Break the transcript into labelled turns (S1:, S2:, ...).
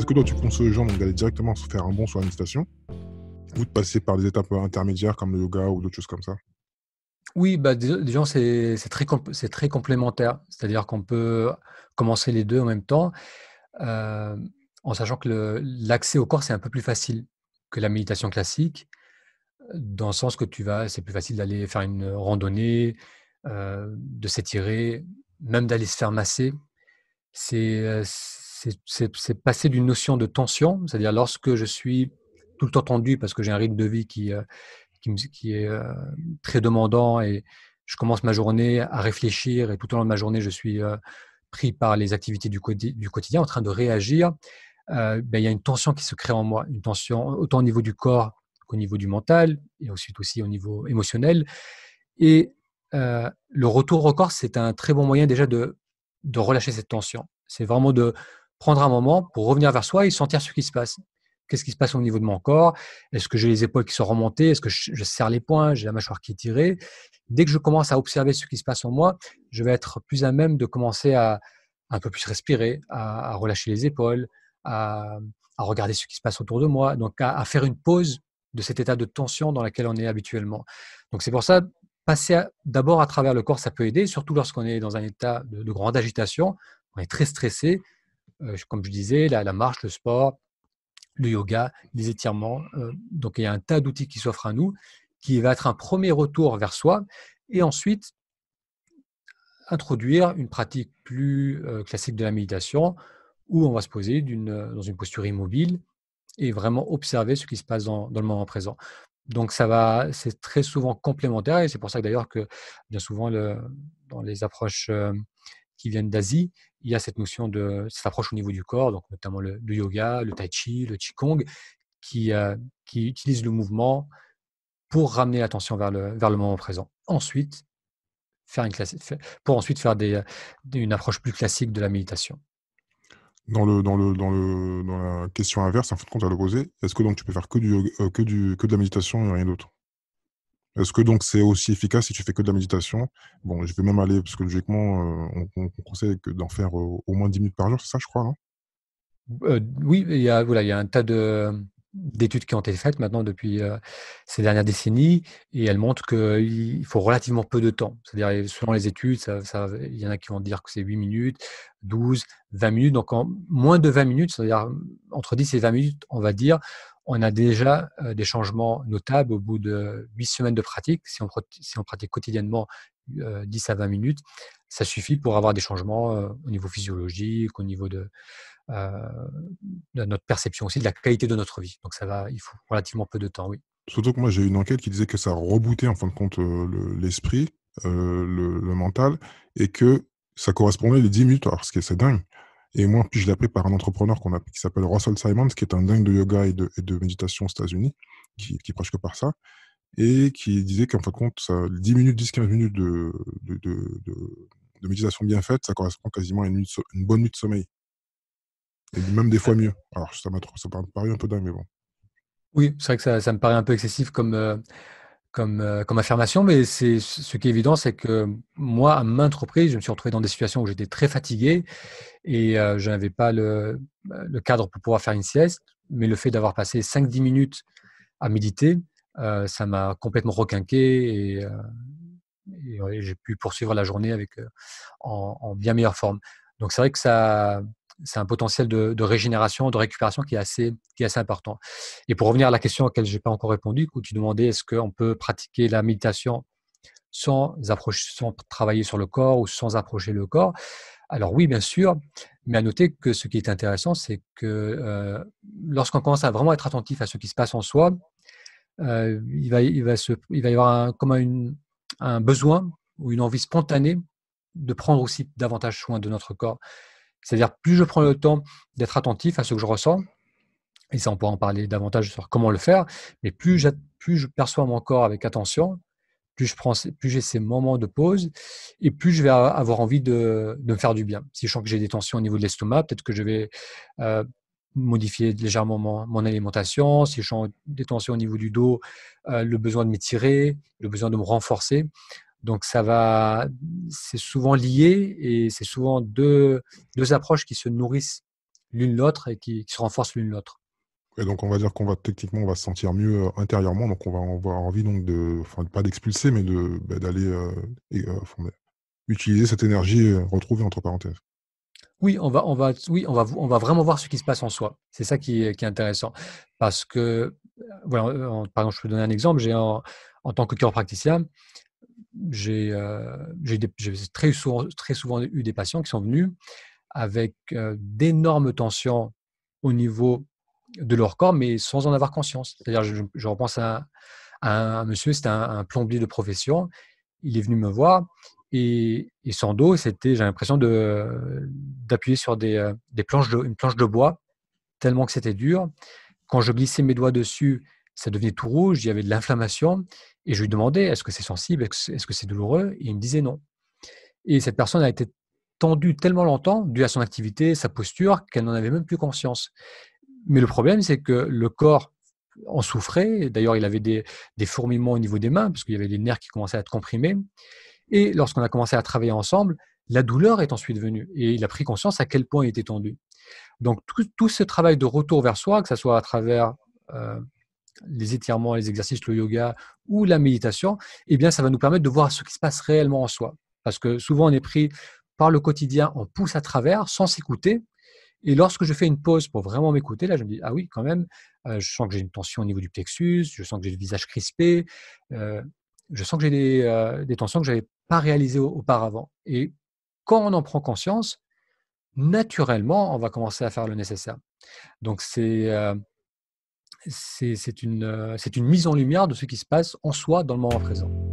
S1: Est-ce que toi, tu conseilles aux gens d'aller directement se faire un bon sur la méditation ou de passer par des étapes intermédiaires comme le yoga ou d'autres choses comme ça
S2: oui, bah, déjà, c'est très, c'est très complémentaire. C'est-à-dire qu'on peut commencer les deux en même temps, euh, en sachant que l'accès au corps, c'est un peu plus facile que la méditation classique, dans le sens que tu vas, c'est plus facile d'aller faire une randonnée, euh, de s'étirer, même d'aller se faire masser. C'est euh, c'est passer d'une notion de tension, c'est-à-dire lorsque je suis tout le temps tendu parce que j'ai un rythme de vie qui, euh, qui, est euh, très demandant et je commence ma journée à réfléchir et tout au long de ma journée, je suis euh, pris par les activités du, du, quotidien en train de réagir, ben, il y a une tension qui se crée en moi, une tension autant au niveau du corps qu'au niveau du mental et ensuite aussi au niveau émotionnel. Et le retour au corps, c'est un très bon moyen déjà de, de relâcher cette tension. C'est vraiment de, prendre un moment pour revenir vers soi et sentir ce qui se passe. Qu'est-ce qui se passe au niveau de mon corps Est-ce que j'ai les épaules qui sont remontées Est-ce que je serre les poings J'ai la mâchoire qui est tirée Dès que je commence à observer ce qui se passe en moi, je vais être plus à même de commencer à un peu plus respirer, à, relâcher les épaules, à, regarder ce qui se passe autour de moi, donc à, faire une pause de cet état de tension dans lequel on est habituellement. Donc c'est pour ça, passer d'abord à travers le corps, ça peut aider, surtout lorsqu'on est dans un état de grande agitation, on est très stressé, euh, comme je disais, la, marche, le sport, le yoga, les étirements. Euh, donc il y a un tas d'outils qui s'offrent à nous, qui va être un premier retour vers soi. Et ensuite, introduire une pratique plus euh, classique de la méditation, où on va se poser dans une posture immobile et vraiment observer ce qui se passe dans, le moment présent. Donc ça va, c'est très souvent complémentaire et c'est pour ça que d'ailleurs que bien souvent dans les approches qui viennent d'Asie, il y a cette notion de cette approche au niveau du corps, donc notamment le, yoga, le tai chi, le qigong, qui, euh, qui utilise le mouvement pour ramener l'attention vers le, vers le moment présent. Ensuite, faire une classe, pour ensuite faire euh, des, une approche plus classique de
S1: la méditation. Dans, le, dans, le, dans, la question inverse, en fin de compte, à l'opposé, est-ce que donc tu peux faire que, du, euh, que, du, que de la méditation et rien d'autre est-ce que donc c'est aussi efficace si tu fais que de la méditation Bon, je vais même aller, parce que logiquement, euh, on, on, on conseille d'en faire euh, au moins 10 minutes par jour, c'est ça, je crois, non hein
S2: euh, Oui, il y, a, voilà, il y a un tas de, d'études qui ont été faites maintenant depuis ces dernières décennies et elles montrent qu'il faut relativement peu de temps. C'est-à-dire, selon les études, il y en a qui vont dire que c'est 8 minutes, 12, 20 minutes. Donc, en moins de 20 minutes, c'est-à-dire entre 10 et 20 minutes, on va dire, on a déjà euh, des changements notables au bout de 8 semaines de pratique. Si on, pratique quotidiennement 10 euh, à 20 minutes, ça suffit pour avoir des changements euh, au niveau physiologique, au niveau de, notre perception aussi, de la qualité de notre vie. Donc ça va, il faut relativement peu de temps, oui.
S1: Surtout que moi j'ai eu une enquête qui disait que ça rebootait en fin de compte l'esprit, le, mental, et que ça correspondait les 10 minutes, alors ce qui dingue. Et moi, puis je l'ai appris par un entrepreneur qu'on a, qui s'appelle Russell Simons, qui est un dingue de yoga et de, méditation aux États-Unis, qui, qui prêche que par ça, et qui disait qu'en fin de compte, 10 minutes, 10-15 minutes de, de, méditation bien faite, ça correspond quasiment à une, une bonne nuit de sommeil. Et même des fois mieux. Alors, ça m'a paru un peu dingue, mais bon.
S2: Oui, c'est vrai que ça, ça, me paraît un peu excessif comme. Euh, comme, euh, comme affirmation, mais c'est ce qui est évident, c'est que moi, à maintes reprises, je me suis retrouvé dans des situations où j'étais très fatigué et euh, je n'avais pas le, le, cadre pour pouvoir faire une sieste, mais le fait d'avoir passé 5-10 minutes à méditer, euh, ça m'a complètement requinqué et, j'ai pu poursuivre la journée avec, en, en, bien meilleure forme. Donc c'est vrai que ça, c'est un potentiel de, régénération, de récupération qui est, assez, qui est assez important. Et pour revenir à la question à laquelle je n'ai pas encore répondu, où tu demandais est-ce qu'on peut pratiquer la méditation sans, sans travailler sur le corps ou sans approcher le corps Alors oui, bien sûr, mais à noter que ce qui est intéressant, c'est que euh, lorsqu'on commence à vraiment être attentif à ce qui se passe en soi, euh, il, va, il, va se, il va y avoir un besoin ou une envie spontanée de prendre aussi davantage soin de notre corps. C'est-à-dire, plus je prends le temps d'être attentif à ce que je ressens, et ça, on pourra en parler davantage sur comment le faire, mais plus, je perçois mon corps avec attention, plus je prends, plus j'ai ces moments de pause, et plus je vais avoir envie de, me faire du bien. Si je sens que j'ai des tensions au niveau de l'estomac, peut-être que je vais euh, modifier légèrement mon, alimentation, si je sens des tensions au niveau du dos, euh, le besoin de m'étirer, le besoin de me renforcer. Donc ça va, c'est souvent lié et c'est souvent deux, deux approches qui se nourrissent l'une l'autre et qui, se renforcent l'une l'autre.
S1: Et donc on va dire qu'on va techniquement on va se sentir mieux euh, intérieurement, donc on va avoir envie donc de, enfin pas d'expulser mais de bah, d'aller euh, euh, utiliser cette énergie retrouvée entre parenthèses.
S2: Oui, on va, on va, oui, on va, on va vraiment voir ce qui se passe en soi. C'est ça qui est, intéressant. Parce que, voilà, en, par exemple, je peux donner un exemple. J'ai en, en, tant que chiropracticien, j'ai euh, très souvent, eu des patients qui sont venus avec euh, d'énormes tensions au niveau de leur corps, mais sans en avoir conscience. C'est-à-dire, je, repense à, un monsieur, c'était un, plombier de profession, il est venu me voir, et, son dos, c'était, j'ai l'impression d'appuyer sur des, euh, une planche de bois, tellement que c'était dur. Quand je glissais mes doigts dessus, ça devenait tout rouge, il y avait de l'inflammation. Et je lui demandais, est-ce que c'est sensible, est-ce que c'est douloureux Et il me disait non. Et cette personne a été tendue tellement longtemps, dû à son activité, sa posture, qu'elle n'en avait même plus conscience. Mais le problème, c'est que le corps en souffrait. D'ailleurs, il avait des, fourmillements au niveau des mains, parce qu'il y avait des nerfs qui commençaient à être comprimés. Et lorsqu'on a commencé à travailler ensemble, la douleur est ensuite venue. Et il a pris conscience à quel point il était tendu. Donc, tout, ce travail de retour vers soi, que ce soit à travers euh, les étirements, les exercices, le yoga ou la méditation, eh bien, ça va nous permettre de voir ce qui se passe réellement en soi. Parce que souvent, on est pris par le quotidien, on pousse à travers sans s'écouter. Et lorsque je fais une pause pour vraiment m'écouter, là, je me dis, ah oui, quand même, euh, je sens que j'ai une tension au niveau du plexus, je sens que j'ai le visage crispé, euh, je sens que j'ai des, euh, des, tensions que je n'avais pas réalisées auparavant. Et quand on en prend conscience, naturellement, on va commencer à faire le nécessaire. Donc, c'est euh, c'est une, mise en lumière de ce qui se passe en soi dans le moment présent.